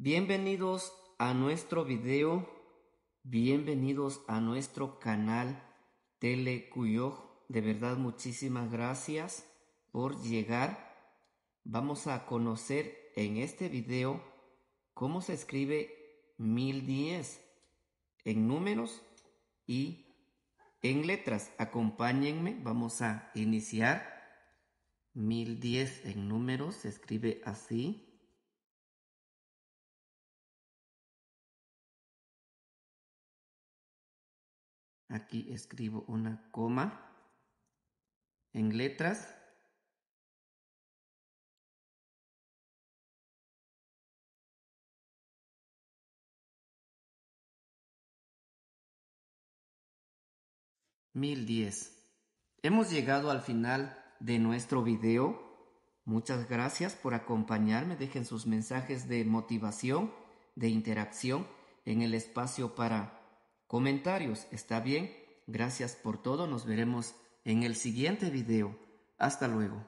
Bienvenidos a nuestro video, bienvenidos a nuestro canal Telecuyo. De verdad, muchísimas gracias por llegar. Vamos a conocer en este video cómo se escribe 1010 en números y en letras. Acompáñenme, vamos a iniciar. 1010 en números se escribe así. Aquí escribo una coma en letras. Mil diez. Hemos llegado al final de nuestro video. Muchas gracias por acompañarme. Dejen sus mensajes de motivación, de interacción en el espacio para Comentarios, ¿está bien? Gracias por todo, nos veremos en el siguiente video. Hasta luego.